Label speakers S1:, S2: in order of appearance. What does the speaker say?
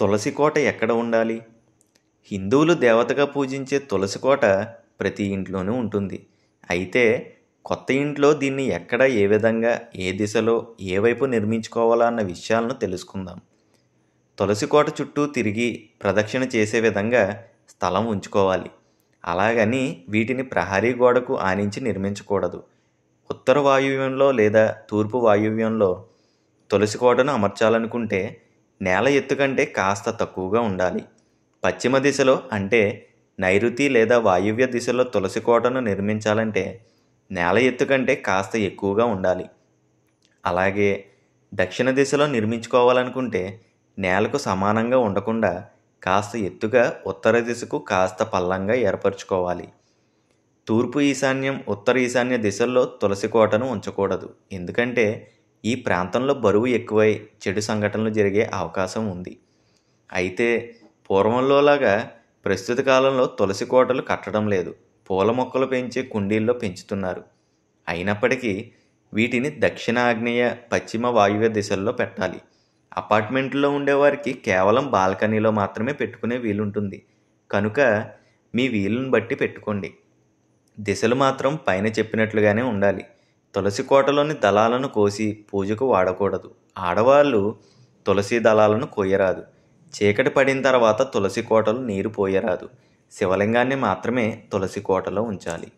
S1: తులసి కోట ఎక్కడ ఉండాలి హిందువులు దేవతగా పూజించే తులసి కోట ప్రతి ఇంట్లోనూ ఉంటుంది అయితే కొత్త ఇంట్లో దీన్ని ఎక్కడ ఏ విధంగా ఏ దిశలో ఏ వైపు నిర్మించుకోవాలా అన్న విషయాలను తెలుసుకుందాం తులసి కోట చుట్టూ తిరిగి ప్రదక్షిణ చేసే విధంగా స్థలం ఉంచుకోవాలి అలాగని వీటిని ప్రహరీ గోడకు ఆనించి నిర్మించకూడదు ఉత్తర వాయువ్యంలో లేదా తూర్పు వాయువ్యంలో తులసి కోటను అమర్చాలనుకుంటే నేల ఎత్తు కంటే కాస్త తక్కువగా ఉండాలి పశ్చిమ దిశలో అంటే నైరుతి లేదా వాయువ్య దిశలో తులసి కోటను నిర్మించాలంటే నేల ఎత్తు కంటే కాస్త ఎక్కువగా ఉండాలి అలాగే దక్షిణ దిశలో నిర్మించుకోవాలనుకుంటే నేలకు సమానంగా ఉండకుండా కాస్త ఎత్తుగా ఉత్తర దిశకు కాస్త పల్లంగా ఏర్పరచుకోవాలి తూర్పు ఈశాన్యం ఉత్తర ఈశాన్య దిశల్లో తులసి కోటను ఉంచకూడదు ఎందుకంటే ఈ ప్రాంతంలో బరువు ఎక్కువై చెడు సంఘటనలు జరిగే అవకాశం ఉంది అయితే పూర్వంలోలాగా ప్రస్తుత కాలంలో తులసి కోటలు కట్టడం లేదు పూల మొక్కలు పెంచే కుండీల్లో పెంచుతున్నారు అయినప్పటికీ వీటిని దక్షిణ ఆగ్నేయ పశ్చిమ వాయువ్య దిశల్లో పెట్టాలి అపార్ట్మెంట్లో ఉండేవారికి కేవలం బాల్కనీలో మాత్రమే పెట్టుకునే వీలుంటుంది కనుక మీ వీలును బట్టి పెట్టుకోండి దిశలు మాత్రం పైన చెప్పినట్లుగానే ఉండాలి తులసి కోటలోని దళాలను కోసి పూజకు వాడకూడదు ఆడవాళ్ళు తులసి దళాలను కోయరాదు చీకటి పడిన తర్వాత తులసి కోటలు నీరు పోయరాదు శివలింగాన్ని మాత్రమే తులసి కోటలో ఉంచాలి